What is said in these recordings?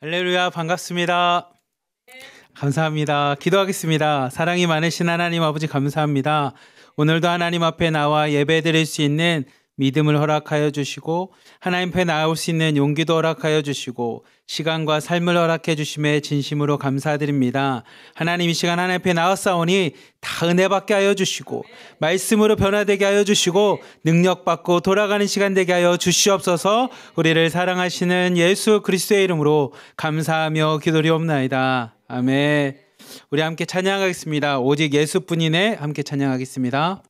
할렐루야 반갑습니다. 감사합니다. 기도하겠습니다. 사랑이 많으신 하나님 아버지 감사합니다. 오늘도 하나님 앞에 나와 예배드릴 수 있는 믿음을 허락하여 주시고 하나님 앞에 나올 수 있는 용기도 허락하여 주시고 시간과 삶을 허락해 주심에 진심으로 감사드립니다. 하나님 이 시간 하나님 앞에 나왔사오니 다 은혜 받게 하여 주시고 말씀으로 변화되게 하여 주시고 능력 받고 돌아가는 시간 되게 하여 주시옵소서. 우리를 사랑하시는 예수 그리스도의 이름으로 감사하며 기도리옵나이다. 아멘. 우리 함께 찬양하겠습니다. 오직 예수뿐이네 함께 찬양하겠습니다.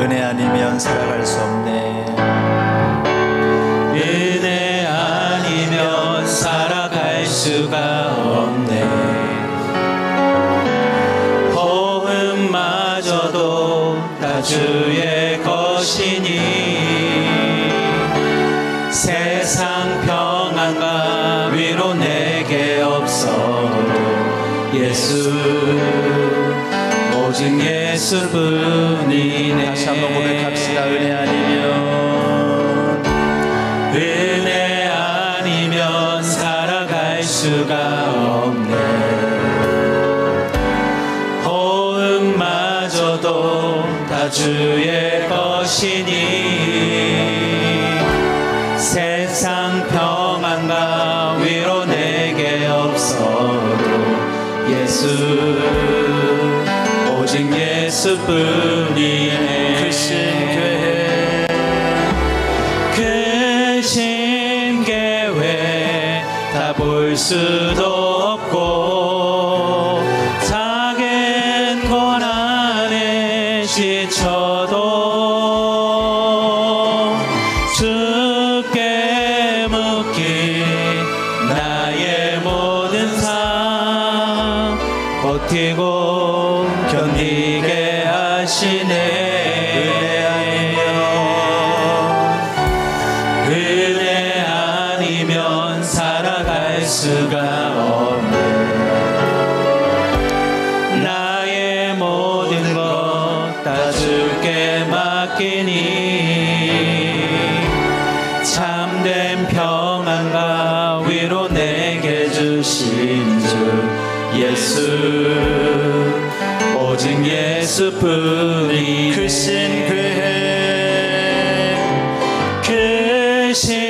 은혜 아니면 살아갈 수 없네 은혜 아니면 살아갈 수가 없네 호흡마저도 다 주의 것이니 예수뿐이네 다시 한번 고백합시다 은혜 아니면 은혜 아니면 살아갈 수가 없네 호흡마저도 다 주의 것이니 주신 주 예수 오직 예수뿐이 크신 그해 크신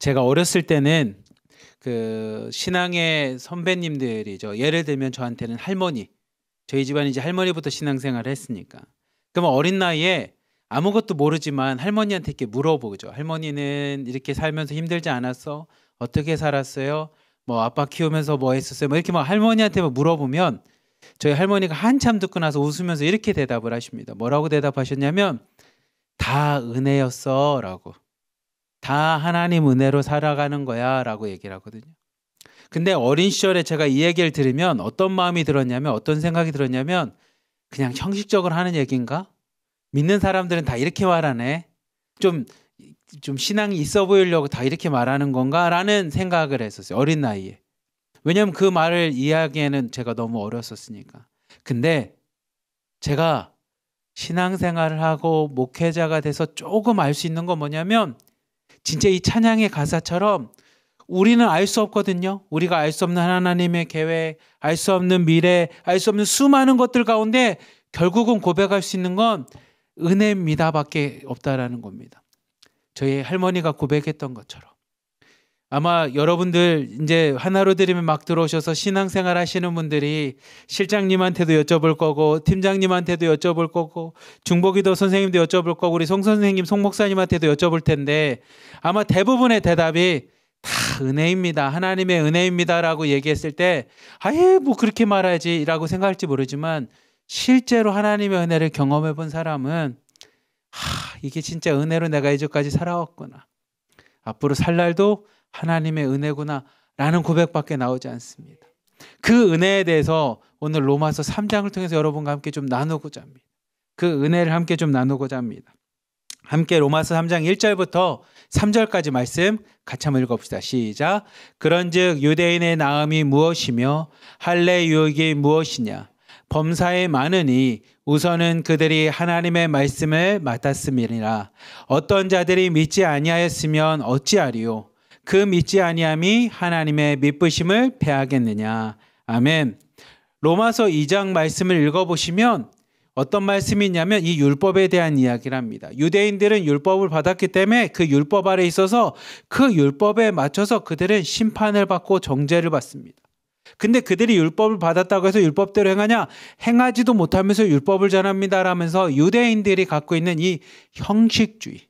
제가 어렸을 때는 그 신앙의 선배님들이죠. 예를 들면 저한테는 할머니. 저희 집안 이제 이 할머니부터 신앙생활을 했으니까. 그러면 어린 나이에 아무것도 모르지만 할머니한테 이렇게 물어보죠. 할머니는 이렇게 살면서 힘들지 않았어? 어떻게 살았어요? 뭐 아빠 키우면서 뭐 했었어요? 뭐 이렇게 막 할머니한테 물어보면 저희 할머니가 한참 듣고 나서 웃으면서 이렇게 대답을 하십니다. 뭐라고 대답하셨냐면 다 은혜였어라고. 다 하나님 은혜로 살아가는 거야 라고 얘기를 하거든요. 근데 어린 시절에 제가 이 얘기를 들으면 어떤 마음이 들었냐면 어떤 생각이 들었냐면 그냥 형식적으로 하는 얘기인가? 믿는 사람들은 다 이렇게 말하네. 좀, 좀 신앙이 있어 보이려고 다 이렇게 말하는 건가? 라는 생각을 했었어요. 어린 나이에. 왜냐면 그 말을 이해하기에는 제가 너무 어렸었으니까. 근데 제가 신앙생활을 하고 목회자가 돼서 조금 알 수 있는 건 뭐냐면 진짜 이 찬양의 가사처럼 우리는 알 수 없거든요. 우리가 알 수 없는 하나님의 계획, 알 수 없는 미래, 알 수 없는 수많은 것들 가운데 결국은 고백할 수 있는 건 은혜입니다밖에 없다라는 겁니다. 저희 할머니가 고백했던 것처럼 아마 여러분들 이제 하나로 드리면 막 들어오셔서 신앙생활 하시는 분들이 실장님한테도 여쭤볼 거고 팀장님한테도 여쭤볼 거고 중보기도 선생님도 여쭤볼 거고 우리 송 선생님, 송 목사님한테도 여쭤볼 텐데 아마 대부분의 대답이 다 은혜입니다. 하나님의 은혜입니다라고 얘기했을 때 아예 뭐 그렇게 말하지라고 생각할지 모르지만 실제로 하나님의 은혜를 경험해 본 사람은 하, 이게 진짜 은혜로 내가 이제까지 살아왔구나. 앞으로 살 날도 하나님의 은혜구나 라는 고백밖에 나오지 않습니다. 그 은혜에 대해서 오늘 로마서 3장을 통해서 여러분과 함께 좀 나누고자 합니다. 그 은혜를 함께 좀 나누고자 합니다. 함께 로마서 3장 1절부터 3절까지 말씀 같이 한번 읽어봅시다. 시작. 그런즉 유대인의 나음이 무엇이며 할례 유혹이 무엇이냐? 범사에 많으니 우선은 그들이 하나님의 말씀을 맡았음이니라. 어떤 자들이 믿지 아니하였으면 어찌하리요? 그 믿지 아니함이 하나님의 믿으심을 배하겠느냐 아멘. 로마서 2장 말씀을 읽어보시면 어떤 말씀이냐면 이 율법에 대한 이야기랍니다. 유대인들은 율법을 받았기 때문에 그 율법 아래 있어서 그 율법에 맞춰서 그들은 심판을 받고 정죄를 받습니다. 근데 그들이 율법을 받았다고 해서 율법대로 행하냐? 행하지도 못하면서 율법을 전합니다라면서 유대인들이 갖고 있는 이 형식주의.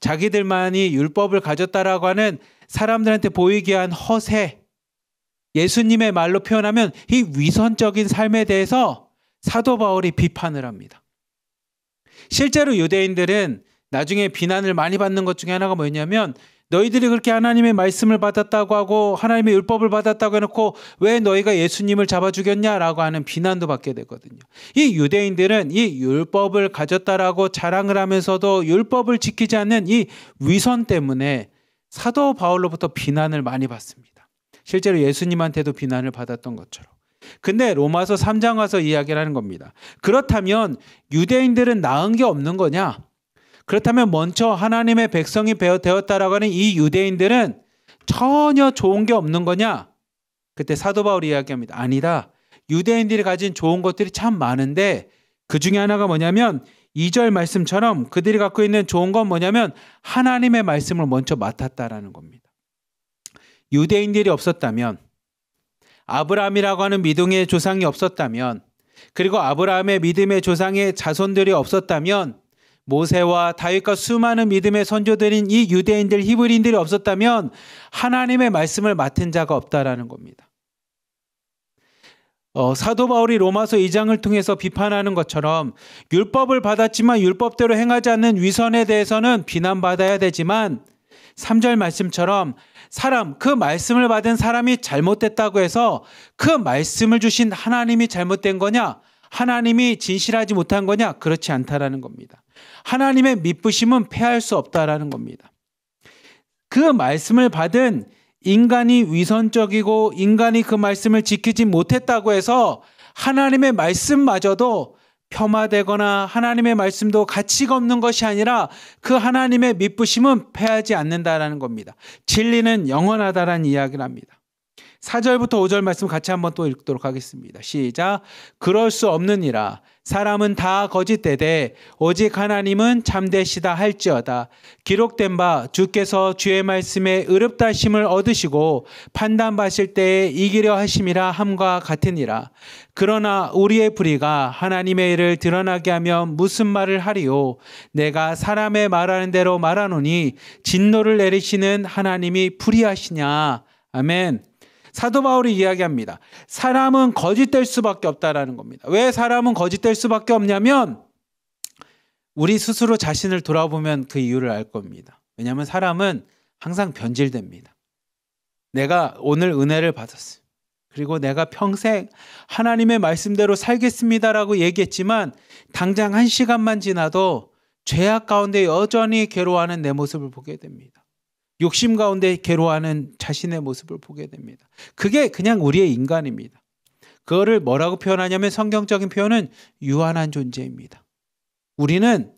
자기들만이 율법을 가졌다라고 하는 사람들한테 보이게 한 허세, 예수님의 말로 표현하면 이 위선적인 삶에 대해서 사도 바울이 비판을 합니다. 실제로 유대인들은 나중에 비난을 많이 받는 것 중에 하나가 뭐였냐면 너희들이 그렇게 하나님의 말씀을 받았다고 하고 하나님의 율법을 받았다고 해놓고 왜 너희가 예수님을 잡아 죽였냐라고 하는 비난도 받게 되거든요. 이 유대인들은 이 율법을 가졌다라고 자랑을 하면서도 율법을 지키지 않는 이 위선 때문에 사도 바울로부터 비난을 많이 받습니다. 실제로 예수님한테도 비난을 받았던 것처럼. 근데 로마서 3장 와서 이야기를 하는 겁니다. 그렇다면 유대인들은 나은 게 없는 거냐? 그렇다면 먼저 하나님의 백성이 되었다라고 하는 이 유대인들은 전혀 좋은 게 없는 거냐? 그때 사도 바울이 이야기합니다. 아니다. 유대인들이 가진 좋은 것들이 참 많은데 그 중에 하나가 뭐냐면 2절 말씀처럼 그들이 갖고 있는 좋은 건 뭐냐면 하나님의 말씀을 먼저 맡았다라는 겁니다. 유대인들이 없었다면 아브라함이라고 하는 믿음의 조상이 없었다면 그리고 아브라함의 믿음의 조상의 자손들이 없었다면 모세와 다윗과 수많은 믿음의 선조들인 이 유대인들 히브리인들이 없었다면 하나님의 말씀을 맡은 자가 없다라는 겁니다. 어, 사도 바울이 로마서 2장을 통해서 비판하는 것처럼 율법을 받았지만 율법대로 행하지 않는 위선에 대해서는 비난받아야 되지만 3절 말씀처럼 사람, 그 말씀을 받은 사람이 잘못됐다고 해서 그 말씀을 주신 하나님이 잘못된 거냐? 하나님이 진실하지 못한 거냐? 그렇지 않다라는 겁니다. 하나님의 미쁘심은 패할 수 없다라는 겁니다. 그 말씀을 받은 인간이 위선적이고 인간이 그 말씀을 지키지 못했다고 해서 하나님의 말씀마저도 폄하되거나 하나님의 말씀도 가치가 없는 것이 아니라 그 하나님의 미쁘심은 패하지 않는다라는 겁니다. 진리는 영원하다라는 이야기를 합니다. 4절부터5절 말씀 같이 한번 또 읽도록 하겠습니다. 시작. 그럴 수 없느니라. 사람은 다 거짓되되 오직 하나님은 참되시다 할지어다. 기록된 바 주께서 주의 말씀에 의롭다심을 얻으시고 판단받실 때에 이기려 하심이라 함과 같으니라. 그러나 우리의 불의가 하나님의 일을 드러나게 하면 무슨 말을 하리요? 내가 사람의 말하는 대로 말하노니 진노를 내리시는 하나님이 불의하시냐. 아멘. 사도 바울이 이야기합니다. 사람은 거짓될 수밖에 없다라는 겁니다. 왜 사람은 거짓될 수밖에 없냐면 우리 스스로 자신을 돌아보면 그 이유를 알 겁니다. 왜냐하면 사람은 항상 변질됩니다. 내가 오늘 은혜를 받았어요. 그리고 내가 평생 하나님의 말씀대로 살겠습니다라고 얘기했지만 당장 한 시간만 지나도 죄악 가운데 여전히 괴로워하는 내 모습을 보게 됩니다. 욕심 가운데 괴로워하는 자신의 모습을 보게 됩니다. 그게 그냥 우리의 인간입니다. 그거를 뭐라고 표현하냐면 성경적인 표현은 유한한 존재입니다. 우리는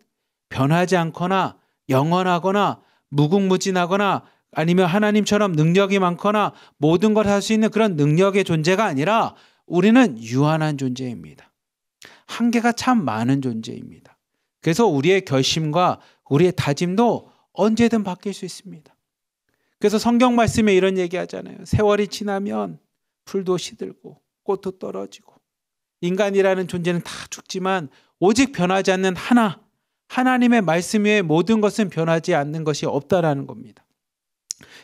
변하지 않거나 영원하거나 무궁무진하거나 아니면 하나님처럼 능력이 많거나 모든 걸 할 수 있는 그런 능력의 존재가 아니라 우리는 유한한 존재입니다. 한계가 참 많은 존재입니다. 그래서 우리의 결심과 우리의 다짐도 언제든 바뀔 수 있습니다. 그래서 성경 말씀에 이런 얘기 하잖아요. 세월이 지나면 풀도 시들고 꽃도 떨어지고 인간이라는 존재는 다 죽지만 오직 변하지 않는 하나, 하나님의 말씀 외에 모든 것은 변하지 않는 것이 없다라는 겁니다.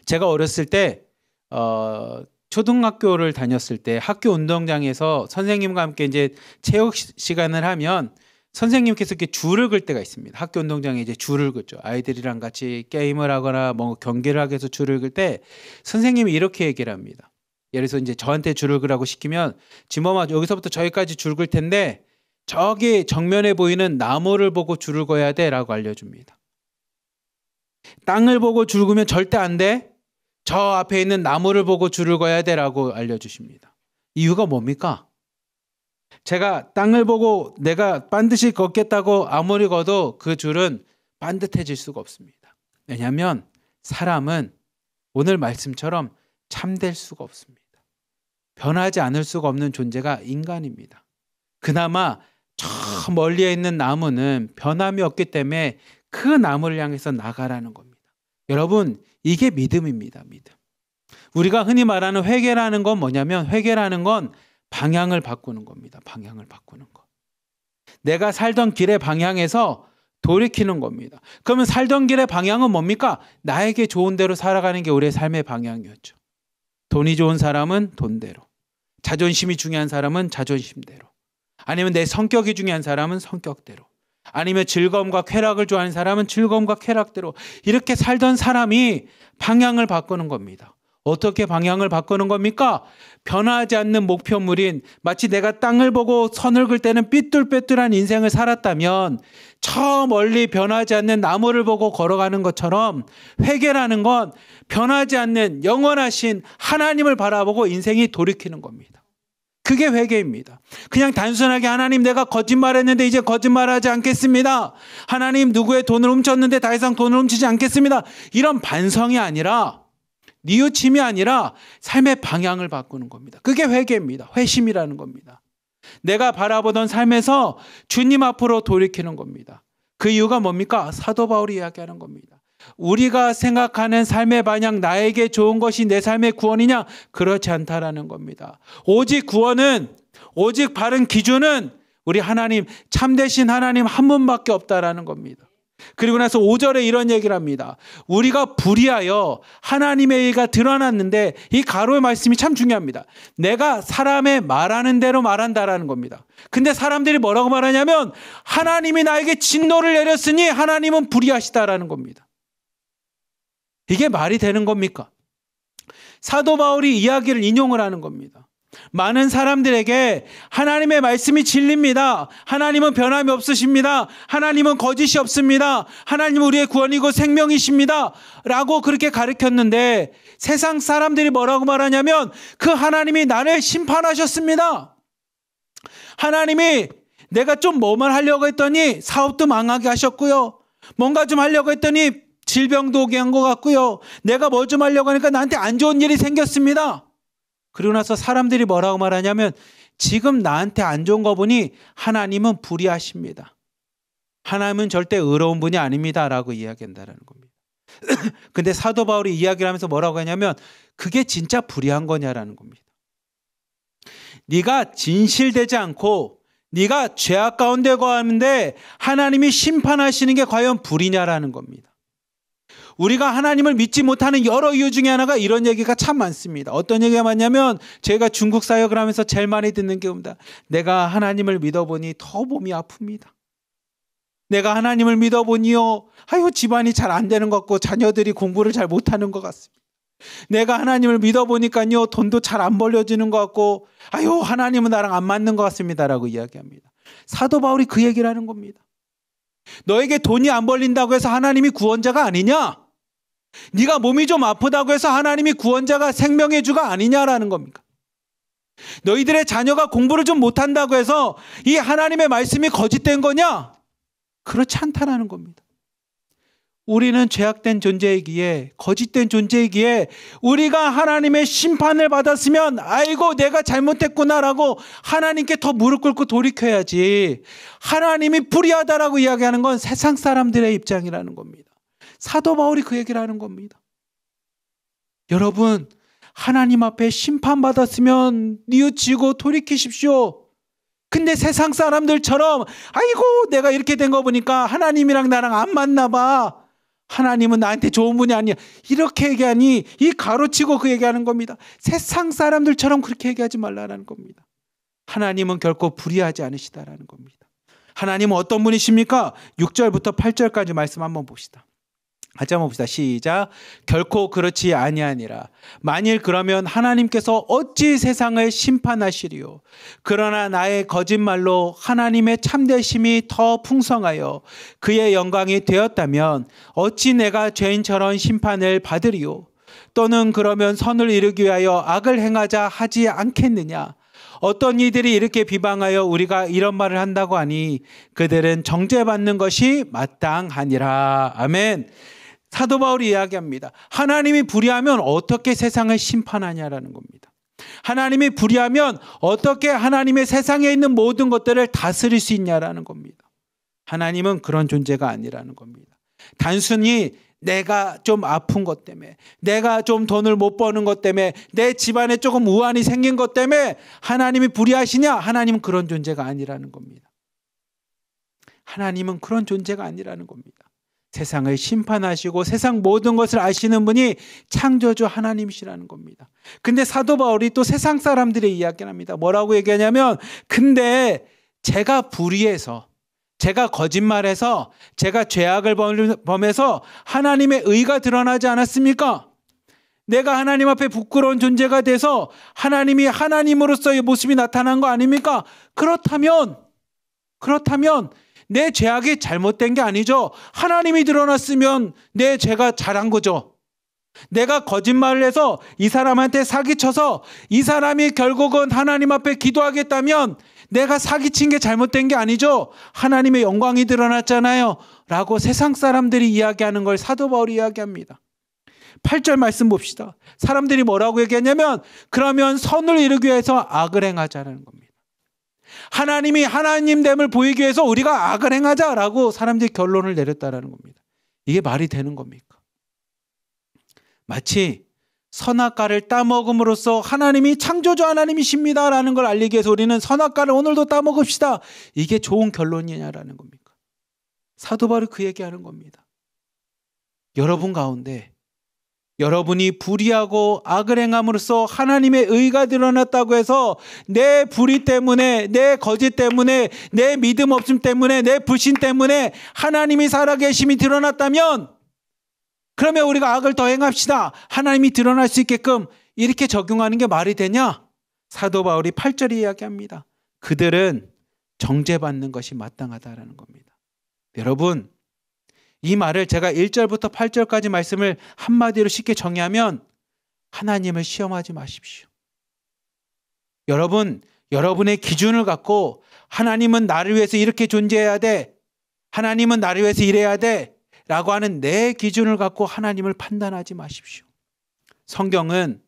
제가 어렸을 때, 어, 초등학교를 다녔을 때 학교 운동장에서 선생님과 함께 이제 체육 시간을 하면 선생님께서 이렇게 줄을 그을 때가 있습니다. 학교 운동장에 이제 줄을 긋죠. 아이들이랑 같이 게임을 하거나 뭐 경기를 하게해서 줄을 그을 때 선생님이 이렇게 얘기를 합니다. 예를 들어서 이제 저한테 줄을 그라고 시키면 지범아 여기서부터 저기까지 줄을 텐데 저기 정면에 보이는 나무를 보고 줄을 거야 돼라고 알려줍니다. 땅을 보고 줄 그면 절대 안 돼. 저 앞에 있는 나무를 보고 줄을 거야 돼라고 알려주십니다. 이유가 뭡니까? 제가 땅을 보고 내가 반드시 걷겠다고 아무리 걷어도 그 줄은 반듯해질 수가 없습니다. 왜냐하면 사람은 오늘 말씀처럼 참 될 수가 없습니다. 변하지 않을 수가 없는 존재가 인간입니다. 그나마 저 멀리에 있는 나무는 변함이 없기 때문에 그 나무를 향해서 나가라는 겁니다. 여러분, 이게 믿음입니다. 믿음. 우리가 흔히 말하는 회개라는 건 뭐냐면 회개라는 건 방향을 바꾸는 겁니다. 방향을 바꾸는 것. 내가 살던 길의 방향에서 돌이키는 겁니다. 그러면 살던 길의 방향은 뭡니까? 나에게 좋은 대로 살아가는 게 우리의 삶의 방향이었죠. 돈이 좋은 사람은 돈대로. 자존심이 중요한 사람은 자존심대로. 아니면 내 성격이 중요한 사람은 성격대로. 아니면 즐거움과 쾌락을 좋아하는 사람은 즐거움과 쾌락대로. 이렇게 살던 사람이 방향을 바꾸는 겁니다. 어떻게 방향을 바꾸는 겁니까? 변하지 않는 목표물인 마치 내가 땅을 보고 선을 글 때는 삐뚤빼뚤한 인생을 살았다면 저 멀리 변하지 않는 나무를 보고 걸어가는 것처럼 회개라는 건 변하지 않는 영원하신 하나님을 바라보고 인생이 돌이키는 겁니다. 그게 회개입니다. 그냥 단순하게 하나님 내가 거짓말했는데 이제 거짓말하지 않겠습니다. 하나님 누구의 돈을 훔쳤는데 더 이상 돈을 훔치지 않겠습니다. 이런 반성이 아니라 니우침이 아니라 삶의 방향을 바꾸는 겁니다. 그게 회개입니다. 회심이라는 겁니다. 내가 바라보던 삶에서 주님 앞으로 돌이키는 겁니다. 그 이유가 뭡니까? 사도 바울이 이야기하는 겁니다. 우리가 생각하는 삶의 반향 나에게 좋은 것이 내 삶의 구원이냐? 그렇지 않다라는 겁니다. 오직 구원은 오직 바른 기준은 우리 하나님 참되신 하나님 한 분밖에 없다라는 겁니다. 그리고 나서 5절에 이런 얘기를 합니다. 우리가 불의하여 하나님의 의가 드러났는데 이 가로의 말씀이 참 중요합니다. 내가 사람의 말하는 대로 말한다라는 겁니다. 근데 사람들이 뭐라고 말하냐면 하나님이 나에게 진노를 내렸으니 하나님은 불의하시다라는 겁니다. 이게 말이 되는 겁니까? 사도 바울이 이야기를 인용을 하는 겁니다. 많은 사람들에게 하나님의 말씀이 진리입니다. 하나님은 변함이 없으십니다. 하나님은 거짓이 없습니다. 하나님 은 우리의 구원이고 생명이십니다. 라고 그렇게 가르쳤는데 세상 사람들이 뭐라고 말하냐면 그 하나님이 나를 심판하셨습니다. 하나님이 내가 좀 뭐만 하려고 했더니 사업도 망하게 하셨고요. 뭔가 좀 하려고 했더니 질병도 오게 한 것 같고요. 내가 뭐 좀 하려고 하니까 나한테 안 좋은 일이 생겼습니다. 그리고 나서 사람들이 뭐라고 말하냐면 지금 나한테 안 좋은 거 보니 하나님은 불의하십니다. 하나님은 절대 의로운 분이 아닙니다. 라고 이야기한다는 겁니다. 근데 사도 바울이 이야기를 하면서 뭐라고 하냐면 그게 진짜 불의한 거냐라는 겁니다. 네가 진실되지 않고 네가 죄악 가운데 거하는데 하나님이 심판하시는 게 과연 불이냐라는 겁니다. 우리가 하나님을 믿지 못하는 여러 이유 중에 하나가 이런 얘기가 참 많습니다. 어떤 얘기가 많냐면 제가 중국 사역을 하면서 제일 많이 듣는 게 옵니다. 내가 하나님을 믿어보니 더 몸이 아픕니다. 내가 하나님을 믿어보니요. 아유, 집안이 잘 안 되는 것 같고 자녀들이 공부를 잘 못하는 것 같습니다. 내가 하나님을 믿어보니까요. 돈도 잘 안 벌려지는 것 같고 아유, 하나님은 나랑 안 맞는 것 같습니다라고 이야기합니다. 사도 바울이 그 얘기를 하는 겁니다. 너에게 돈이 안 벌린다고 해서 하나님이 구원자가 아니냐? 네가 몸이 좀 아프다고 해서 하나님이 구원자가 생명의 주가 아니냐라는 겁니까? 너희들의 자녀가 공부를 좀 못한다고 해서 이 하나님의 말씀이 거짓된 거냐? 그렇지 않다라는 겁니다. 우리는 죄악된 존재이기에 거짓된 존재이기에 우리가 하나님의 심판을 받았으면 아이고 내가 잘못했구나라고 하나님께 더 무릎 꿇고 돌이켜야지 하나님이 불의하다라고 이야기하는 건 세상 사람들의 입장이라는 겁니다. 사도 바울이 그 얘기를 하는 겁니다. 여러분, 하나님 앞에 심판받았으면 뉘우치고 돌이키십시오. 근데 세상 사람들처럼, 아이고, 내가 이렇게 된 거 보니까 하나님이랑 나랑 안 맞나 봐. 하나님은 나한테 좋은 분이 아니야. 이렇게 얘기하니, 이 가로치고 그 얘기하는 겁니다. 세상 사람들처럼 그렇게 얘기하지 말라는 겁니다. 하나님은 결코 불의하지 않으시다라는 겁니다. 하나님은 어떤 분이십니까? 6절부터 8절까지 말씀 한번 봅시다. 같이 한번 봅시다. 시작. 결코 그렇지 아니하니라. 만일 그러면 하나님께서 어찌 세상을 심판하시리요. 그러나 나의 거짓말로 하나님의 참되심이 더 풍성하여 그의 영광이 되었다면 어찌 내가 죄인처럼 심판을 받으리요. 또는 그러면 선을 이루기 위하여 악을 행하자 하지 않겠느냐. 어떤 이들이 이렇게 비방하여 우리가 이런 말을 한다고 하니 그들은 정죄받는 것이 마땅하니라. 아멘. 사도 바울이 이야기합니다. 하나님이 불의하면 어떻게 세상을 심판하냐라는 겁니다. 하나님이 불의하면 어떻게 하나님의 세상에 있는 모든 것들을 다스릴 수 있냐라는 겁니다. 하나님은 그런 존재가 아니라는 겁니다. 단순히 내가 좀 아픈 것 때문에, 내가 좀 돈을 못 버는 것 때문에, 내 집안에 조금 우환이 생긴 것 때문에 하나님이 불의하시냐? 하나님은 그런 존재가 아니라는 겁니다. 하나님은 그런 존재가 아니라는 겁니다. 세상을 심판하시고 세상 모든 것을 아시는 분이 창조주 하나님이시라는 겁니다. 근데 사도 바울이 또 세상 사람들의 이야기를 합니다. 뭐라고 얘기하냐면 근데 제가 불의해서 제가 거짓말해서 제가 죄악을 범해서 하나님의 의가 드러나지 않았습니까? 내가 하나님 앞에 부끄러운 존재가 돼서 하나님이 하나님으로서의 모습이 나타난 거 아닙니까? 그렇다면 그렇다면 내 죄악이 잘못된 게 아니죠. 하나님이 드러났으면 내 죄가 잘한 거죠. 내가 거짓말을 해서 이 사람한테 사기쳐서 이 사람이 결국은 하나님 앞에 기도하겠다면 내가 사기친 게 잘못된 게 아니죠. 하나님의 영광이 드러났잖아요. 라고 세상 사람들이 이야기하는 걸 사도 바울이 이야기합니다. 8절 말씀 봅시다. 사람들이 뭐라고 얘기했냐면 그러면 선을 이루기 위해서 악을 행하자는 겁니다. 하나님이 하나님됨을 보이기 위해서 우리가 악을 행하자라고 사람들이 결론을 내렸다라는 겁니다. 이게 말이 되는 겁니까? 마치 선악과를 따먹음으로써 하나님이 창조주 하나님이십니다라는 걸 알리기 위해서 우리는 선악과를 오늘도 따먹읍시다. 이게 좋은 결론이냐라는 겁니까? 사도 바로 그 얘기하는 겁니다. 여러분 가운데 여러분이 불의하고 악을 행함으로써 하나님의 의가 드러났다고 해서 내 불의 때문에 내 거짓 때문에 내 믿음 없음 때문에 내 불신 때문에 하나님이 살아계심이 드러났다면 그러면 우리가 악을 더 행합시다. 하나님이 드러날 수 있게끔 이렇게 적용하는 게 말이 되냐? 사도 바울이 8절에 이야기합니다. 그들은 정죄받는 것이 마땅하다라는 겁니다. 여러분 이 말을 제가 1절부터 8절까지 말씀을 한마디로 쉽게 정의하면 하나님을 시험하지 마십시오. 여러분, 여러분의 기준을 갖고 하나님은 나를 위해서 이렇게 존재해야 돼. 하나님은 나를 위해서 일해야 돼. 라고 하는 내 기준을 갖고 하나님을 판단하지 마십시오. 성경은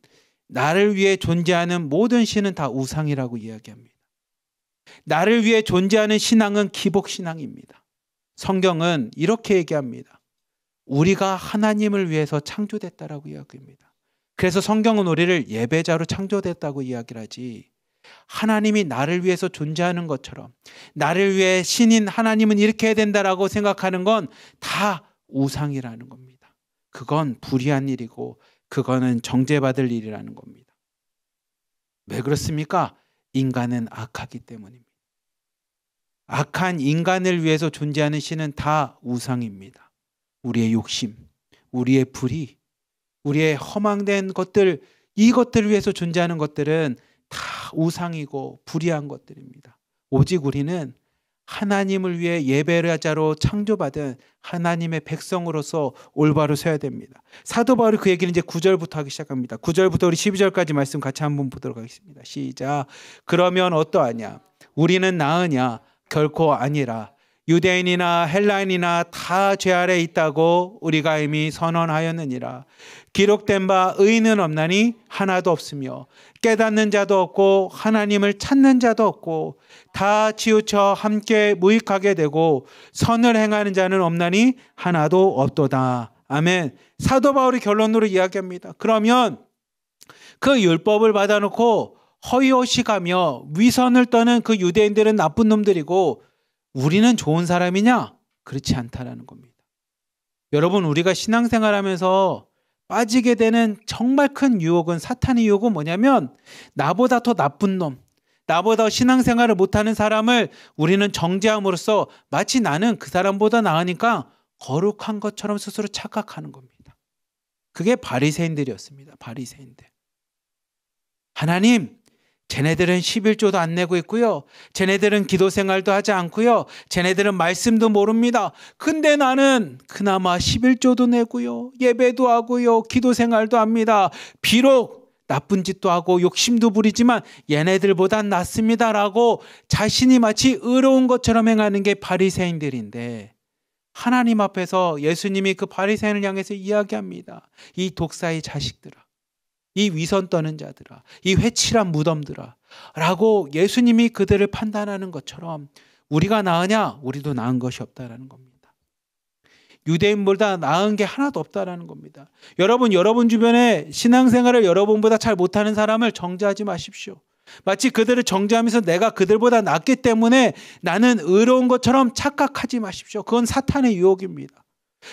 나를 위해 존재하는 모든 신은 다 우상이라고 이야기합니다. 나를 위해 존재하는 신앙은 기복신앙입니다. 성경은 이렇게 얘기합니다. 우리가 하나님을 위해서 창조됐다라고 이야기합니다. 그래서 성경은 우리를 예배자로 창조됐다고 이야기를 하지 하나님이 나를 위해서 존재하는 것처럼 나를 위해 신인 하나님은 이렇게 해야 된다라고 생각하는 건 다 우상이라는 겁니다. 그건 불의한 일이고 그거는 정죄받을 일이라는 겁니다. 왜 그렇습니까? 인간은 악하기 때문입니다. 악한 인간을 위해서 존재하는 신은 다 우상입니다. 우리의 욕심, 우리의 불의, 우리의 허망된 것들, 이것들을 위해서 존재하는 것들은 다 우상이고 불의한 것들입니다. 오직 우리는 하나님을 위해 예배자로 창조받은 하나님의 백성으로서 올바로 서야 됩니다. 사도 바울이 그 얘기를 이제 9절부터 하기 시작합니다. 9절부터 우리 12절까지 말씀 같이 한번 보도록 하겠습니다. 시작. 그러면 어떠하냐? 우리는 나으냐? 결코 아니라 유대인이나 헬라인이나 다 죄 아래 있다고 우리가 이미 선언하였느니라. 기록된 바 의인은 없나니 하나도 없으며 깨닫는 자도 없고 하나님을 찾는 자도 없고 다 치우쳐 함께 무익하게 되고 선을 행하는 자는 없나니 하나도 없도다. 아멘. 사도 바울이 결론으로 이야기합니다. 그러면 그 율법을 받아놓고 허위호시가며 위선을 떠는 그 유대인들은 나쁜 놈들이고 우리는 좋은 사람이냐? 그렇지 않다라는 겁니다. 여러분 우리가 신앙생활하면서 빠지게 되는 정말 큰 유혹은 사탄의 유혹은 뭐냐면 나보다 더 나쁜 놈, 나보다 신앙생활을 못하는 사람을 우리는 정죄함으로써 마치 나는 그 사람보다 나으니까 거룩한 것처럼 스스로 착각하는 겁니다. 그게 바리새인들이었습니다. 바리새인들. 하나님, 쟤네들은 11조도 안 내고 있고요. 쟤네들은 기도 생활도 하지 않고요. 쟤네들은 말씀도 모릅니다. 근데 나는 그나마 11조도 내고요. 예배도 하고요. 기도 생활도 합니다. 비록 나쁜 짓도 하고 욕심도 부리지만 얘네들보단 낫습니다라고 자신이 마치 의로운 것처럼 행하는 게 바리새인들인데 하나님 앞에서 예수님이 그 바리새인을 향해서 이야기합니다. 이 독사의 자식들아 이 위선 떠는 자들아, 이 회칠한 무덤들아, 라고 예수님이 그들을 판단하는 것처럼 우리가 나으냐? 우리도 나은 것이 없다라는 겁니다. 유대인보다 나은 게 하나도 없다라는 겁니다. 여러분, 여러분 주변에 신앙생활을 여러분보다 잘 못하는 사람을 정죄하지 마십시오. 마치 그들을 정죄하면서 내가 그들보다 낫기 때문에 나는 의로운 것처럼 착각하지 마십시오. 그건 사탄의 유혹입니다.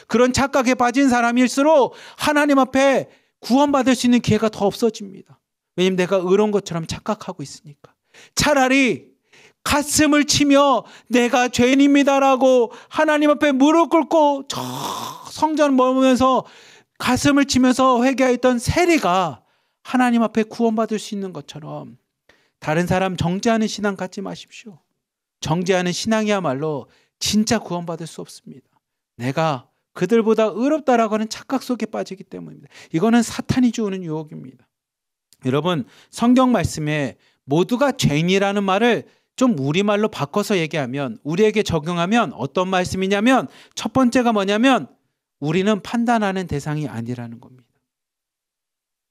그런 착각에 빠진 사람일수록 하나님 앞에 구원받을 수 있는 기회가 더 없어집니다. 왜냐면 내가 의로운 것처럼 착각하고 있으니까. 차라리 가슴을 치며 내가 죄인입니다라고 하나님 앞에 무릎 꿇고 저 성전 머무면서 가슴을 치면서 회개했던 세리가 하나님 앞에 구원받을 수 있는 것처럼 다른 사람 정죄하는 신앙 갖지 마십시오. 정죄하는 신앙이야말로 진짜 구원받을 수 없습니다. 내가 그들보다 의롭다라고 하는 착각 속에 빠지기 때문입니다. 이거는 사탄이 주는 유혹입니다. 여러분, 성경 말씀에 모두가 죄인이라는 말을 좀 우리말로 바꿔서 얘기하면 우리에게 적용하면 어떤 말씀이냐면 첫 번째가 뭐냐면 우리는 판단하는 대상이 아니라는 겁니다.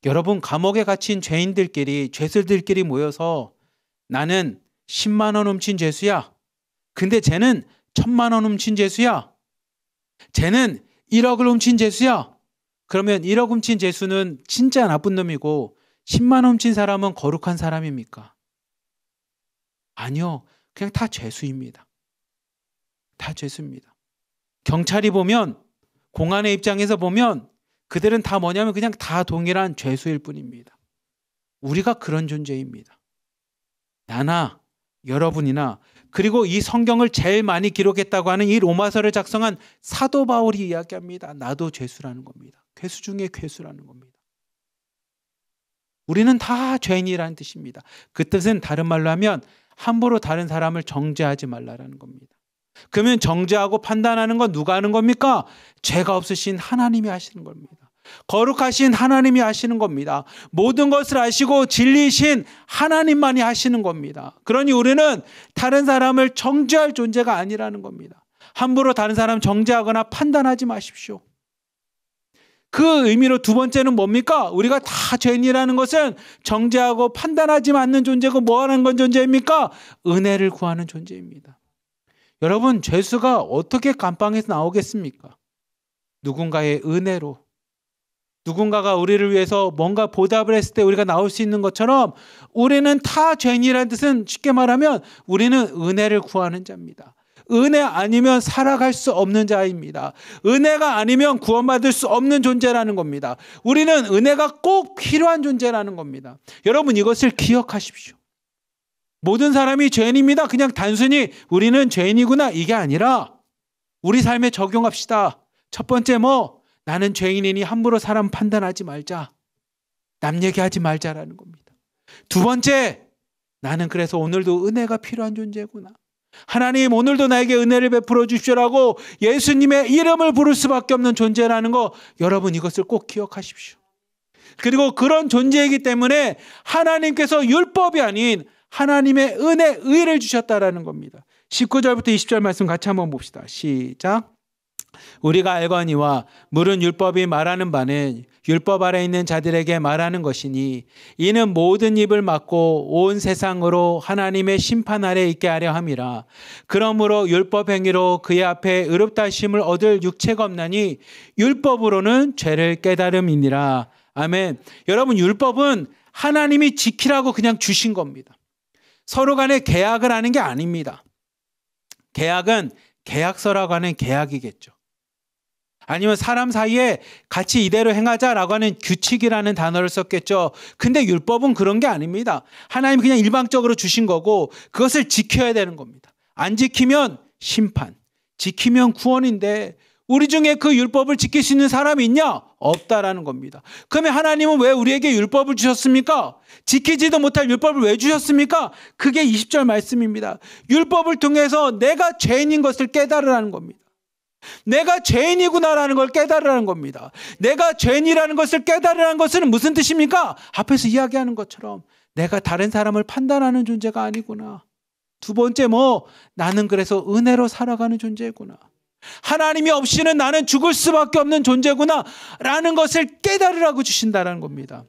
여러분 감옥에 갇힌 죄인들끼리 죄수들끼리 모여서 나는 10만 원 훔친 죄수야. 근데 쟤는 1 0 0 0만원 훔친 죄수야. 쟤는 1억을 훔친 재수야. 그러면 1억 훔친 재수는 진짜 나쁜 놈이고 10만 훔친 사람은 거룩한 사람입니까? 아니요. 그냥 다 죄수입니다. 다 죄수입니다. 경찰이 보면 공안의 입장에서 보면 그들은 다 뭐냐면 그냥 다 동일한 죄수일 뿐입니다. 우리가 그런 존재입니다. 나나 여러분이나 그리고 이 성경을 제일 많이 기록했다고 하는 이 로마서를 작성한 사도 바울이 이야기합니다. 나도 죄수라는 겁니다. 괴수 중에 괴수라는 겁니다. 우리는 다 죄인이라는 뜻입니다. 그 뜻은 다른 말로 하면 함부로 다른 사람을 정죄하지 말라라는 겁니다. 그러면 정죄하고 판단하는 건 누가 하는 겁니까? 죄가 없으신 하나님이 하시는 겁니다. 거룩하신 하나님이 하시는 겁니다. 모든 것을 아시고 진리신 하나님만이 하시는 겁니다. 그러니 우리는 다른 사람을 정죄할 존재가 아니라는 겁니다. 함부로 다른 사람 정죄하거나 판단하지 마십시오. 그 의미로 두 번째는 뭡니까? 우리가 다 죄인이라는 것은 정죄하고 판단하지 않는 존재고 뭐 하는 건 존재입니까? 은혜를 구하는 존재입니다. 여러분, 죄수가 어떻게 감방에서 나오겠습니까? 누군가의 은혜로 누군가가 우리를 위해서 뭔가 보답을 했을 때 우리가 나올 수 있는 것처럼 우리는 타 죄인이라는 뜻은 쉽게 말하면 우리는 은혜를 구하는 자입니다. 은혜 아니면 살아갈 수 없는 자입니다. 은혜가 아니면 구원받을 수 없는 존재라는 겁니다. 우리는 은혜가 꼭 필요한 존재라는 겁니다. 여러분 이것을 기억하십시오. 모든 사람이 죄인입니다. 그냥 단순히 우리는 죄인이구나 이게 아니라 우리 삶에 적용합시다. 첫 번째 뭐 나는 죄인이니 함부로 사람 판단하지 말자. 남 얘기하지 말자라는 겁니다. 두 번째, 나는 그래서 오늘도 은혜가 필요한 존재구나. 하나님 오늘도 나에게 은혜를 베풀어 주시라고 예수님의 이름을 부를 수밖에 없는 존재라는 거 여러분 이것을 꼭 기억하십시오. 그리고 그런 존재이기 때문에 하나님께서 율법이 아닌 하나님의 은혜 의를 주셨다라는 겁니다. 19절부터 20절 말씀 같이 한번 봅시다. 시작. 우리가 알거니와 물은 율법이 말하는 바는 율법 아래 있는 자들에게 말하는 것이니 이는 모든 입을 막고 온 세상으로 하나님의 심판 아래 있게 하려 함이라 그러므로 율법 행위로 그의 앞에 의롭다 심을 얻을 육체가 없나니 율법으로는 죄를 깨달음이니라 아멘 여러분 율법은 하나님이 지키라고 그냥 주신 겁니다 서로 간에 계약을 하는 게 아닙니다 계약은 계약서라고 하는 계약이겠죠 아니면 사람 사이에 같이 이대로 행하자라고 하는 규칙이라는 단어를 썼겠죠. 근데 율법은 그런 게 아닙니다. 하나님 그냥 일방적으로 주신 거고 그것을 지켜야 되는 겁니다. 안 지키면 심판, 지키면 구원인데 우리 중에 그 율법을 지킬 수 있는 사람이 있냐? 없다라는 겁니다. 그러면 하나님은 왜 우리에게 율법을 주셨습니까? 지키지도 못할 율법을 왜 주셨습니까? 그게 20절 말씀입니다. 율법을 통해서 내가 죄인인 것을 깨달으라는 겁니다. 내가 죄인이구나라는 걸 깨달으라는 겁니다. 내가 죄인이라는 것을 깨달으라는 것은 무슨 뜻입니까? 앞에서 이야기하는 것처럼 내가 다른 사람을 판단하는 존재가 아니구나. 두 번째 뭐 나는 그래서 은혜로 살아가는 존재구나. 하나님이 없이는 나는 죽을 수밖에 없는 존재구나. 라는 것을 깨달으라고 주신다라는 겁니다.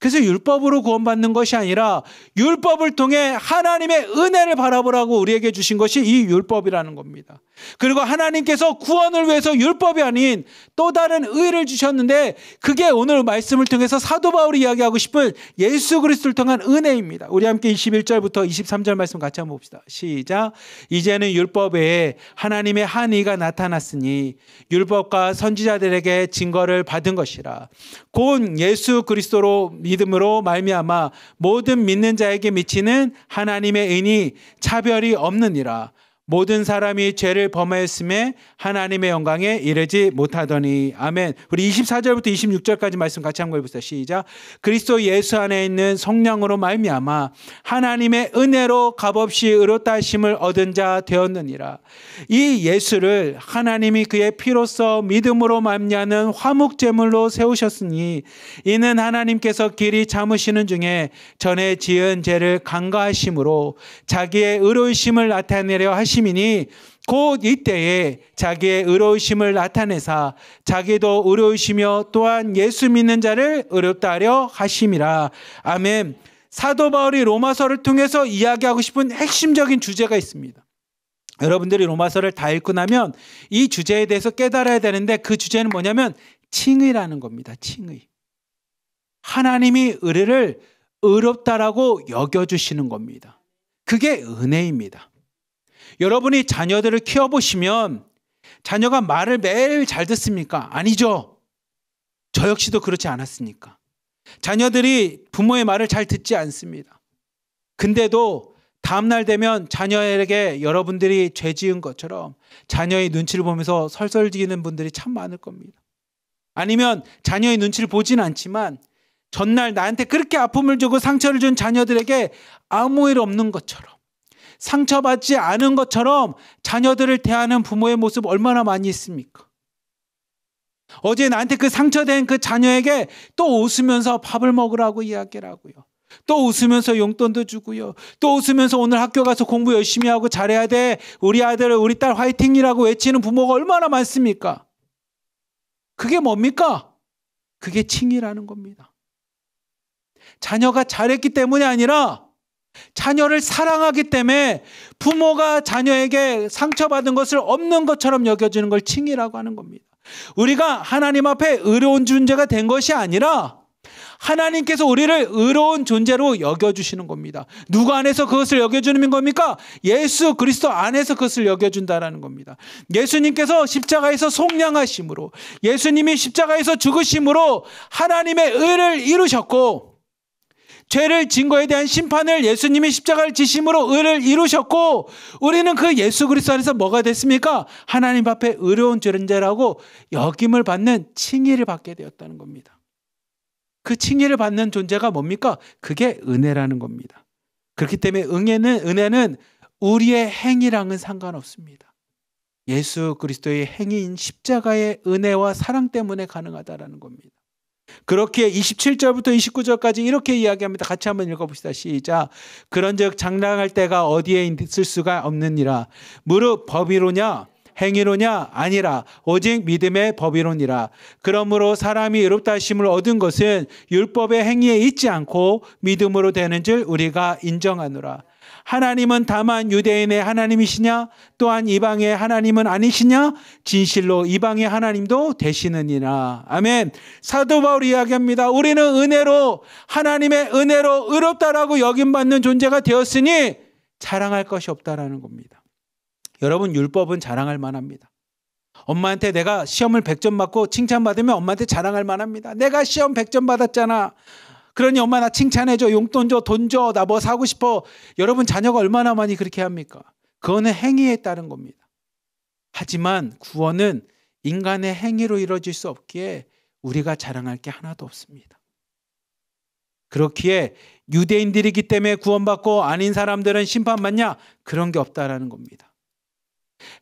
그래서 율법으로 구원받는 것이 아니라 율법을 통해 하나님의 은혜를 바라보라고 우리에게 주신 것이 이 율법이라는 겁니다. 그리고 하나님께서 구원을 위해서 율법이 아닌 또 다른 의를 주셨는데 그게 오늘 말씀을 통해서 사도 바울이 이야기하고 싶은 예수 그리스도를 통한 은혜입니다. 우리 함께 21절부터 23절 말씀 같이 한번 봅시다. 시작. 이제는 율법에 하나님의 한의가 나타났으니 율법과 선지자들에게 증거를 받은 것이라. 곧 예수 그리스도로 믿음으로 말미암아 모든 믿는 자에게 미치는 하나님의 은이 차별이 없느니라. 모든 사람이 죄를 범하였음에 하나님의 영광에 이르지 못하더니 아멘. 우리 24절부터 26절까지 말씀 같이 한번 해보세요. 시작. 그리스도 예수 안에 있는 성령으로 말미암아 하나님의 은혜로 값없이 의롭다 심을 얻은 자 되었느니라. 이 예수를 하나님이 그의 피로써 믿음으로 말미암는 화목 제물로 세우셨으니 이는 하나님께서 길이 참으시는 중에 전에 지은 죄를 강가하심으로 자기의 의로심을 나타내려 하시 시민이 곧 이때에 자기의 의로우심을 나타내사 자기도 의로우시며 또한 예수 믿는 자를 의롭다 하려 하심이라. 아멘. 사도 바울이 로마서를 통해서 이야기하고 싶은 핵심적인 주제가 있습니다. 여러분들이 로마서를 다 읽고 나면 이 주제에 대해서 깨달아야 되는데 그 주제는 뭐냐면 칭의라는 겁니다. 칭의. 하나님이 의를 의롭다라고 여겨주시는 겁니다. 그게 은혜입니다. 여러분이 자녀들을 키워보시면 자녀가 말을 매일 잘 듣습니까? 아니죠. 저 역시도 그렇지 않았습니까 자녀들이 부모의 말을 잘 듣지 않습니다. 근데도 다음날 되면 자녀에게 여러분들이 죄 지은 것처럼 자녀의 눈치를 보면서 설설지기는 분들이 참 많을 겁니다. 아니면 자녀의 눈치를 보진 않지만 전날 나한테 그렇게 아픔을 주고 상처를 준 자녀들에게 아무 일 없는 것처럼 상처받지 않은 것처럼 자녀들을 대하는 부모의 모습 얼마나 많이 있습니까? 어제 나한테 그 상처된 그 자녀에게 또 웃으면서 밥을 먹으라고 이야기를 하고요. 또 웃으면서 용돈도 주고요. 또 웃으면서 오늘 학교 가서 공부 열심히 하고 잘해야 돼. 우리 아들, 우리 딸 화이팅이라고 외치는 부모가 얼마나 많습니까? 그게 뭡니까? 그게 칭이라는 겁니다. 자녀가 잘했기 때문이 아니라 자녀를 사랑하기 때문에 부모가 자녀에게 상처받은 것을 없는 것처럼 여겨지는 걸 칭이라고 하는 겁니다. 우리가 하나님 앞에 의로운 존재가 된 것이 아니라 하나님께서 우리를 의로운 존재로 여겨주시는 겁니다. 누구 안에서 그것을 여겨주는 겁니까? 예수 그리스도 안에서 그것을 여겨준다라는 겁니다. 예수님께서 십자가에서 속량하심으로 예수님이 십자가에서 죽으심으로 하나님의 의를 이루셨고 죄를 진 거에 대한 심판을 예수님이 십자가를 지심으로 의를 이루셨고 우리는 그 예수 그리스도 안에서 뭐가 됐습니까? 하나님 앞에 의로운 죄 존재라고 여김을 받는 칭의를 받게 되었다는 겁니다. 그 칭의를 받는 존재가 뭡니까? 그게 은혜라는 겁니다. 그렇기 때문에 은혜는 은혜는 우리의 행위랑은 상관없습니다. 예수 그리스도의 행위인 십자가의 은혜와 사랑 때문에 가능하다라는 겁니다. 그렇게 27절부터 29절까지 이렇게 이야기합니다. 같이 한번 읽어봅시다. 시작. 그런즉 장랑할 때가 어디에 있을 수가 없느니라. 무릎 법이로냐? 행위로냐 아니라 오직 믿음의 법이로니라 그러므로 사람이 의롭다 심을 얻은 것은 율법의 행위에 있지 않고 믿음으로 되는 줄 우리가 인정하노라 하나님은 다만 유대인의 하나님이시냐? 또한 이방의 하나님은 아니시냐? 진실로 이방의 하나님도 되시느니라. 아멘. 사도 바울이 이야기합니다. 우리는 은혜로 하나님의 은혜로 의롭다라고 여김받는 존재가 되었으니 자랑할 것이 없다라는 겁니다. 여러분 율법은 자랑할 만합니다. 엄마한테 내가 시험을 100점 맞고 칭찬받으면 엄마한테 자랑할 만합니다. 내가 시험 100점 받았잖아. 그러니 엄마 나 칭찬해줘, 용돈 줘, 돈 줘, 나 뭐 사고 싶어. 여러분 자녀가 얼마나 많이 그렇게 합니까? 그거는 행위에 따른 겁니다. 하지만 구원은 인간의 행위로 이루어질 수 없기에 우리가 자랑할 게 하나도 없습니다. 그렇기에 유대인들이기 때문에 구원받고 아닌 사람들은 심판받냐? 그런 게 없다라는 겁니다.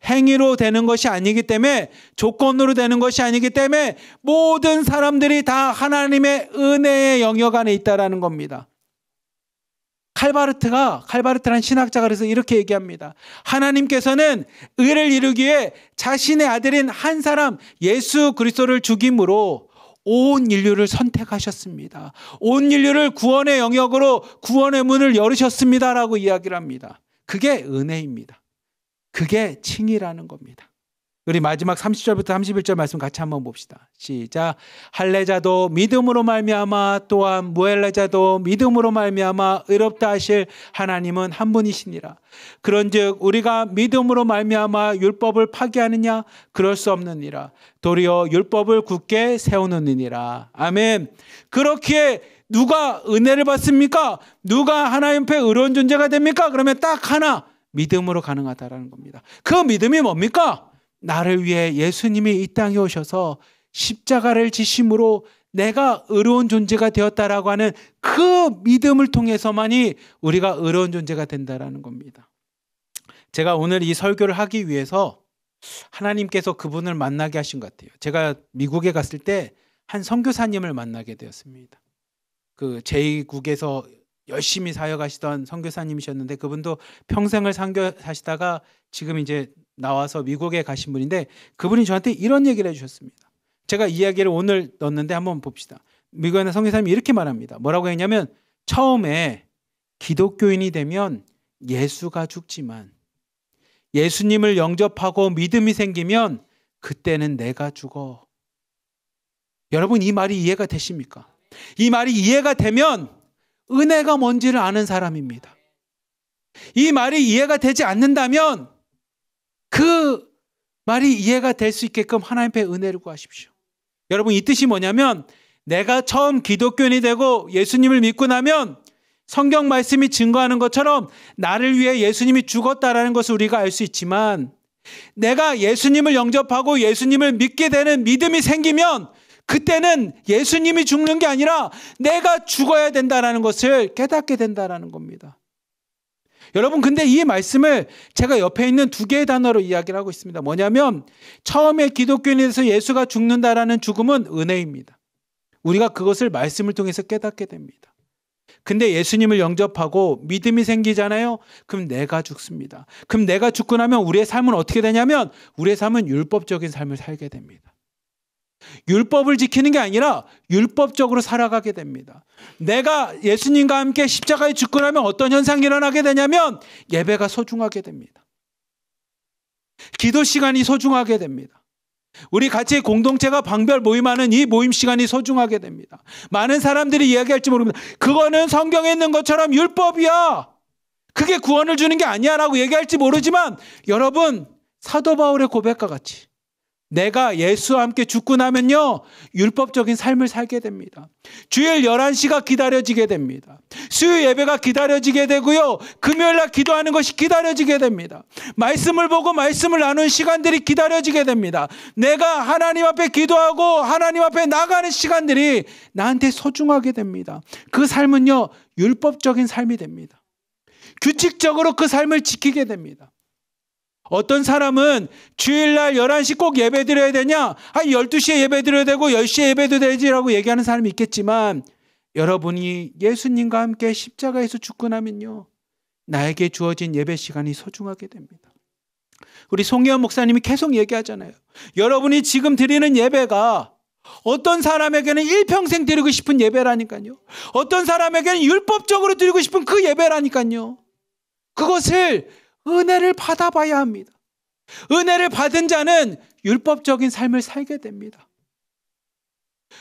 행위로 되는 것이 아니기 때문에 조건으로 되는 것이 아니기 때문에 모든 사람들이 다 하나님의 은혜의 영역 안에 있다라는 겁니다. 칼바르트가 칼바르트란 신학자 그래서 이렇게 얘기합니다. 하나님께서는 의를 이루기 위 자신의 아들인 한 사람 예수 그리스도를 죽임으로 온 인류를 선택하셨습니다. 온 인류를 구원의 영역으로 구원의 문을 열으셨습니다라고 이야기를 합니다. 그게 은혜입니다. 그게 칭이라는 겁니다. 우리 마지막 30절부터 31절 말씀 같이 한번 봅시다. 시작. 할례자도 믿음으로 말미암아 또한 무엘레자도 믿음으로 말미암아 의롭다 하실 하나님은 한 분이시니라. 그런즉 우리가 믿음으로 말미암아 율법을 파기하느냐 그럴 수 없느니라. 도리어 율법을 굳게 세우느니라. 아멘. 그렇게 누가 은혜를 받습니까? 누가 하나님 앞에 의로운 존재가 됩니까? 그러면 딱 하나 믿음으로 가능하다라는 겁니다. 그 믿음이 뭡니까? 나를 위해 예수님이 이 땅에 오셔서 십자가를 지심으로 내가 의로운 존재가 되었다라고 하는 그 믿음을 통해서만이 우리가 의로운 존재가 된다라는 겁니다. 제가 오늘 이 설교를 하기 위해서 하나님께서 그분을 만나게 하신 것 같아요. 제가 미국에 갔을 때 한 선교사님을 만나게 되었습니다. 그 제2국에서 열심히 사역하시던 선교사님이셨는데 그분도 평생을 선교하시다가 지금 이제 나와서 미국에 가신 분인데 그분이 저한테 이런 얘기를 해주셨습니다. 제가 이야기를 오늘 넣었는데 한번 봅시다. 미국에는 선교사님이 이렇게 말합니다. 뭐라고 했냐면 처음에 기독교인이 되면 예수가 죽지만 예수님을 영접하고 믿음이 생기면 그때는 내가 죽어. 여러분 이 말이 이해가 되십니까? 이 말이 이해가 되면 은혜가 뭔지를 아는 사람입니다. 이 말이 이해가 되지 않는다면 그 말이 이해가 될 수 있게끔 하나님께 은혜를 구하십시오. 여러분 이 뜻이 뭐냐면 내가 처음 기독교인이 되고 예수님을 믿고 나면 성경 말씀이 증거하는 것처럼 나를 위해 예수님이 죽었다라는 것을 우리가 알 수 있지만 내가 예수님을 영접하고 예수님을 믿게 되는 믿음이 생기면 그때는 예수님이 죽는 게 아니라 내가 죽어야 된다라는 것을 깨닫게 된다라는 겁니다. 여러분 근데 이 말씀을 제가 옆에 있는 두 개의 단어로 이야기를 하고 있습니다. 뭐냐면 처음에 기독교인에서 예수가 죽는다라는 죽음은 은혜입니다. 우리가 그것을 말씀을 통해서 깨닫게 됩니다. 근데 예수님을 영접하고 믿음이 생기잖아요. 그럼 내가 죽습니다. 그럼 내가 죽고 나면 우리의 삶은 어떻게 되냐면 우리의 삶은 율법적인 삶을 살게 됩니다. 율법을 지키는 게 아니라 율법적으로 살아가게 됩니다. 내가 예수님과 함께 십자가에 죽고 나면 어떤 현상이 일어나게 되냐면 예배가 소중하게 됩니다. 기도 시간이 소중하게 됩니다. 우리 같이 공동체가 방별 모임하는 이 모임 시간이 소중하게 됩니다. 많은 사람들이 이야기할지 모릅니다. 그거는 성경에 있는 것처럼 율법이야. 그게 구원을 주는 게 아니야 라고 얘기할지 모르지만 여러분, 사도 바울의 고백과 같이 내가 예수와 함께 죽고 나면요, 율법적인 삶을 살게 됩니다. 주일 11시가 기다려지게 됩니다. 수요 예배가 기다려지게 되고요, 금요일 날 기도하는 것이 기다려지게 됩니다. 말씀을 보고 말씀을 나눈 시간들이 기다려지게 됩니다. 내가 하나님 앞에 기도하고 하나님 앞에 나가는 시간들이 나한테 소중하게 됩니다. 그 삶은요, 율법적인 삶이 됩니다. 규칙적으로 그 삶을 지키게 됩니다. 어떤 사람은 주일날 11시 꼭 예배 드려야 되냐? 한 12시에 예배 드려야 되고 10시에 예배도 되지라고 얘기하는 사람이 있겠지만 여러분이 예수님과 함께 십자가에서 죽고나면요. 나에게 주어진 예배 시간이 소중하게 됩니다. 우리 송혜원 목사님이 계속 얘기하잖아요. 여러분이 지금 드리는 예배가 어떤 사람에게는 일평생 드리고 싶은 예배라니까요. 어떤 사람에게는 율법적으로 드리고 싶은 그 예배라니까요. 그것을 은혜를 받아봐야 합니다. 은혜를 받은 자는 율법적인 삶을 살게 됩니다.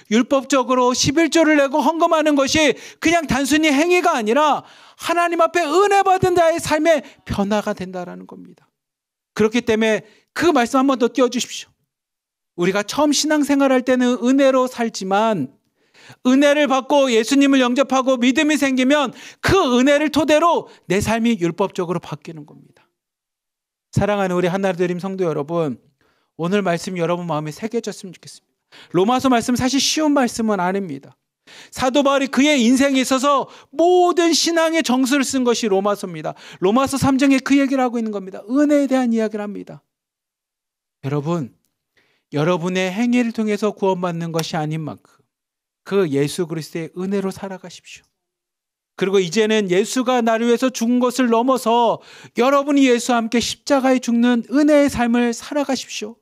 율법적으로 11조를 내고 헌금하는 것이 그냥 단순히 행위가 아니라 하나님 앞에 은혜 받은 자의 삶의 변화가 된다라는 겁니다. 그렇기 때문에 그 말씀 한 번 더 띄워 주십시오. 우리가 처음 신앙생활할 때는 은혜로 살지만 은혜를 받고 예수님을 영접하고 믿음이 생기면 그 은혜를 토대로 내 삶이 율법적으로 바뀌는 겁니다. 사랑하는 우리 한나라드림 성도 여러분, 오늘 말씀 여러분 마음에 새겨졌으면 좋겠습니다. 로마서 말씀 사실 쉬운 말씀은 아닙니다. 사도 바울이 그의 인생에 있어서 모든 신앙의 정수를 쓴 것이 로마서입니다. 로마서 3장에 그 얘기를 하고 있는 겁니다. 은혜에 대한 이야기를 합니다. 여러분, 여러분의 행위를 통해서 구원받는 것이 아닌 만큼 그 예수 그리스도의 은혜로 살아가십시오. 그리고 이제는 예수가 나를 위해서 죽은 것을 넘어서 여러분이 예수와 함께 십자가에 죽는 은혜의 삶을 살아가십시오.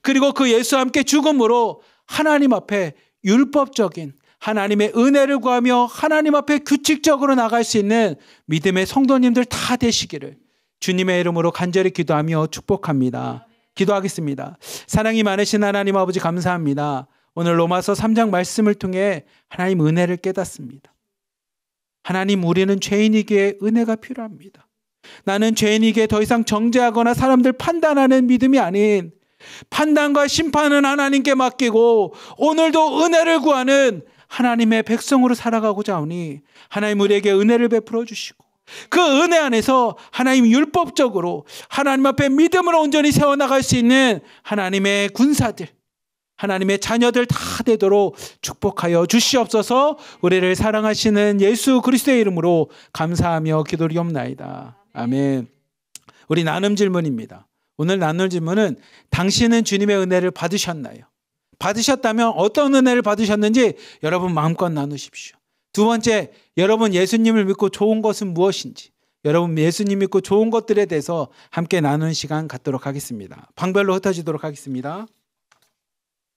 그리고 그 예수와 함께 죽음으로 하나님 앞에 율법적인 하나님의 은혜를 구하며 하나님 앞에 규칙적으로 나갈 수 있는 믿음의 성도님들 다 되시기를 주님의 이름으로 간절히 기도하며 축복합니다. 기도하겠습니다. 사랑이 많으신 하나님 아버지 감사합니다. 오늘 로마서 3장 말씀을 통해 하나님 은혜를 깨닫습니다. 하나님 우리는 죄인이기에 은혜가 필요합니다. 나는 죄인에더 이상 정죄하거나 사람들 판단하는 믿음이 아닌 판단과 심판은 하나님께 맡기고 오늘도 은혜를 구하는 하나님의 백성으로 살아가고자 하니 하나님 우리에게 은혜를 베풀어 주시고 그 은혜 안에서 하나님 율법적으로 하나님 앞에 믿음을 온전히 세워나갈 수 있는 하나님의 군사들 하나님의 자녀들 다 되도록 축복하여 주시옵소서 우리를 사랑하시는 예수 그리스도의 이름으로 감사하며 기도리옵나이다. 아멘. 우리 나눔 질문입니다. 오늘 나눔 질문은 당신은 주님의 은혜를 받으셨나요? 받으셨다면 어떤 은혜를 받으셨는지 여러분 마음껏 나누십시오. 두 번째, 여러분 예수님을 믿고 좋은 것은 무엇인지, 여러분 예수님 믿고 좋은 것들에 대해서 함께 나누는 시간 갖도록 하겠습니다. 방별로 흩어지도록 하겠습니다.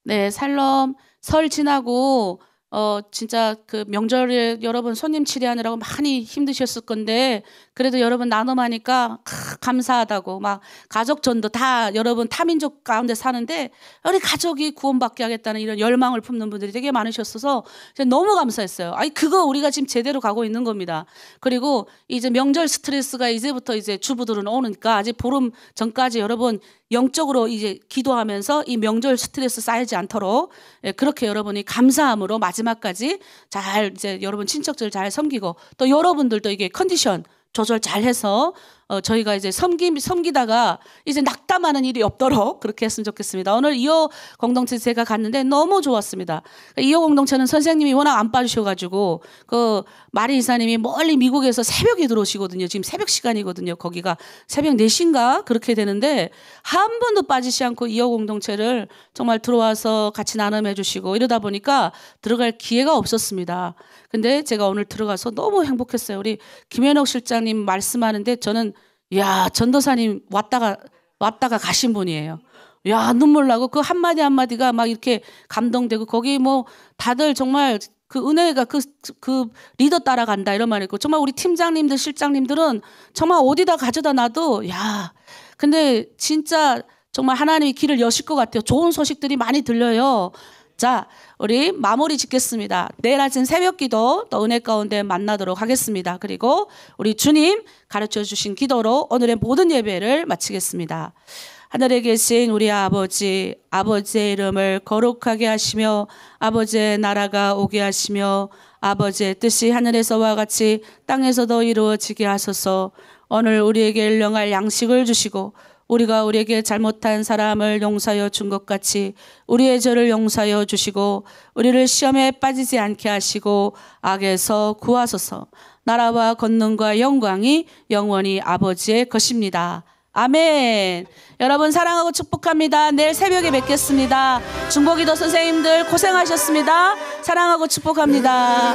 네, 살럼 설 지나고 어 진짜 그 명절에 여러분 손님 치리하느라고 많이 힘드셨을 건데 그래도 여러분 나눔하니까 감사하다고 막 가족 전도 다 여러분 타민족 가운데 사는데 우리 가족이 구원받게 하겠다는 이런 열망을 품는 분들이 되게 많으셨어서 너무 감사했어요. 아니 그거 우리가 지금 제대로 가고 있는 겁니다. 그리고 이제 명절 스트레스가 이제부터 이제 주부들은 오니까 아직 보름 전까지 여러분 영적으로 이제 기도하면서 이 명절 스트레스 쌓이지 않도록 예, 그렇게 여러분이 감사함으로 마지막까지 잘 이제 여러분 친척들 잘 섬기고 또 여러분들도 이게 컨디션 조절 잘 해서 어, 저희가 이제 섬기, 섬기다가 이제 낙담하는 일이 없도록 그렇게 했으면 좋겠습니다. 오늘 이어 공동체 제가 갔는데 너무 좋았습니다. 그러니까 이어 공동체는 선생님이 워낙 안 빠지셔가지고 그 마리 이사님이 멀리 미국에서 새벽에 들어오시거든요. 지금 새벽 시간이거든요. 거기가 새벽 4시인가 그렇게 되는데 한 번도 빠지지 않고 이어 공동체를 정말 들어와서 같이 나눔해 주시고 이러다 보니까 들어갈 기회가 없었습니다. 근데 제가 오늘 들어가서 너무 행복했어요. 우리 김현옥 실장님 말씀하는데 저는 야 전도사님 왔다가 왔다가 가신 분이에요. 야 눈물 나고 그 한마디 한마디가 막 이렇게 감동되고 거기 뭐 다들 정말 그 은혜가 그, 그 리더 따라간다 이런 말 있고 정말 우리 팀장님들 실장님들은 정말 어디다 가져다 놔도 야 근데 진짜 정말 하나님이 길을 여실 것 같아요. 좋은 소식들이 많이 들려요. 자, 우리 마무리 짓겠습니다. 내일 아침 새벽 기도 또 은혜 가운데 만나도록 하겠습니다. 그리고 우리 주님 가르쳐 주신 기도로 오늘의 모든 예배를 마치겠습니다. 하늘에 계신 우리 아버지, 아버지의 이름을 거룩하게 하시며 아버지의 나라가 오게 하시며 아버지의 뜻이 하늘에서와 같이 땅에서도 이루어지게 하소서 오늘 우리에게 일령할 양식을 주시고 우리가 우리에게 잘못한 사람을 용서하여 준것 같이 우리의 죄를 용서하여 주시고 우리를 시험에 빠지지 않게 하시고 악에서 구하소서 나라와 권능과 영광이 영원히 아버지의 것입니다. 아멘. 여러분 사랑하고 축복합니다. 내일 새벽에 뵙겠습니다. 중보기도 선생님들 고생하셨습니다. 사랑하고 축복합니다.